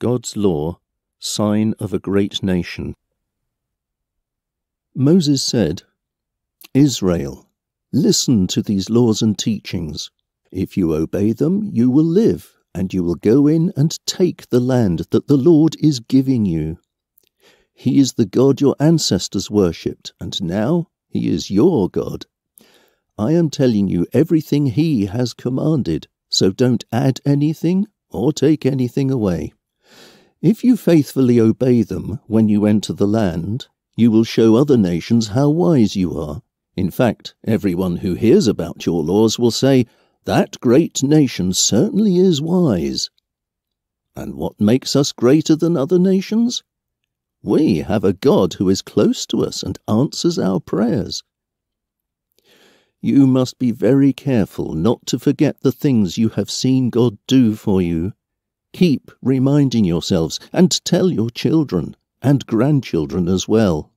God's Law, Sign of a Great Nation. Moses said, Israel, listen to these laws and teachings. If you obey them, you will live, and you will go in and take the land that the Lord is giving you. He is the God your ancestors worshipped, and now he is your God. I am telling you everything he has commanded, so don't add anything or take anything away. If you faithfully obey them when you enter the land, you will show other nations how wise you are. In fact, everyone who hears about your laws will say, That great nation certainly is wise. And what makes us greater than other nations? We have a God who is close to us and answers our prayers. You must be very careful not to forget the things you have seen God do for you Keep reminding yourselves and tell your children and grandchildren as well